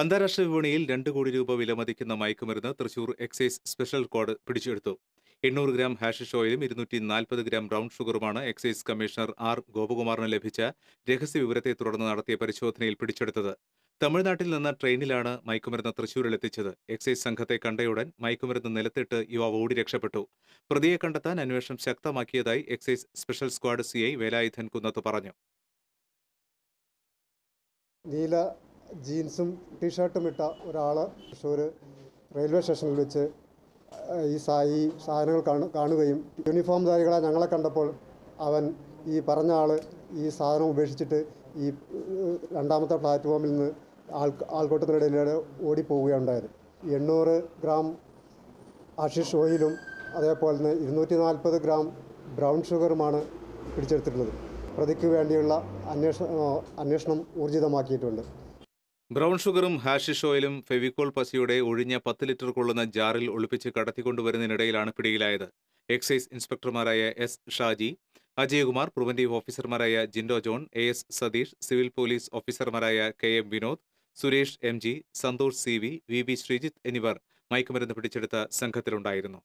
അന്താരാഷ്ട്ര വിപണിയിൽ രണ്ട് കോടി രൂപ വിലമതിക്കുന്ന മയക്കുമരുന്ന് തൃശൂർ എക്സൈസ് സ്പെഷ്യൽ കോഡ് പിടിച്ചെടുത്തു എണ്ണൂറ് ഗ്രാം ഹാഷിഷ് ഓയിലും ഇരുന്നൂറ്റി നാൽപ്പത് ഗ്രാം ബ്രൗൺ ഷുഗറുമാണ് എക്സൈസ് കമ്മീഷണർ ആർ ഗോപകുമാറിന് ലഭിച്ച രഹസ്യ വിവരത്തെ തുടർന്ന് നടത്തിയ പരിശോധനയിൽ പിടിച്ചെടുത്തത് തമിഴ്നാട്ടിൽ നിന്ന് ട്രെയിനിലാണ് മയക്കുമരുന്ന് തൃശൂരിൽ എത്തിച്ചത് എക്സൈസ് സംഘത്തെ കണ്ടയുടൻ മയക്കുമരുന്ന് നിലത്തിട്ട് യുവാവ് ഓടി രക്ഷപ്പെട്ടു പ്രതിയെ കണ്ടെത്താൻ അന്വേഷണം ശക്തമാക്കിയതായി excise special squad CI Velayudhan Kunnath പറഞ്ഞു നീല ജീൻസും ടീഷർട്ടും ഇട്ട ഒരാൾ തൃശ്ശൂർ റെയിൽവേ സ്റ്റേഷനിൽ വെച്ച് ഈ സാ ഈ സാധനങ്ങൾ കാണു കാണുകയും യൂണിഫോം ധാരികളെ ഞങ്ങളെ കണ്ടപ്പോൾ അവൻ ഈ പറഞ്ഞ ആൾ ഈ സാധനം ഉപേക്ഷിച്ചിട്ട് ഈ രണ്ടാമത്തെ പ്ലാറ്റ്ഫോമിൽ നിന്ന് ആൾ ആൾക്കൂട്ടത്തിനിടയിലൂടെ ഓടിപ്പോവുകയുണ്ടായത് എണ്ണൂറ് ഗ്രാം ആഷിഷ് ഓയിലും അതേപോലെ തന്നെ ഇരുന്നൂറ്റി നാൽപ്പത് ഗ്രാം ബ്രൗൺ ഷുഗറുമാണ് പിടിച്ചെടുത്തിട്ടുള്ളത് പ്രതിക്ക് വേണ്ടിയുള്ള അന്വേഷണം അന്വേഷണം ഊർജിതമാക്കിയിട്ടുണ്ട് ബ്രൗൺ ഷുഗറും ഹാഷിഷ് ഓയിലും ഫെവിക്കോൾ പസിയുടെ ഒഴിഞ്ഞ പത്ത് ലിറ്റർ കൊള്ളുന്ന ജാറിൽ ഒളിപ്പിച്ച് കടത്തിക്കൊണ്ടുവരുന്നതിനിടയിലാണ് പിടിയിലായത് എക്സൈസ് ഇൻസ്പെക്ടർമാരായ എസ് ഷാജി അജയ്കുമാർ പ്രിവന്റീവ് ഓഫീസർമാരായ Jindo John A S Sathish civil police ഓഫീസർമാരായ K M Vinod Suresh M G Santhosh C V V B Sreejith എന്നിവർ മയക്കുമരുന്ന് പിടിച്ചെടുത്ത സംഘത്തിലുണ്ടായിരുന്നു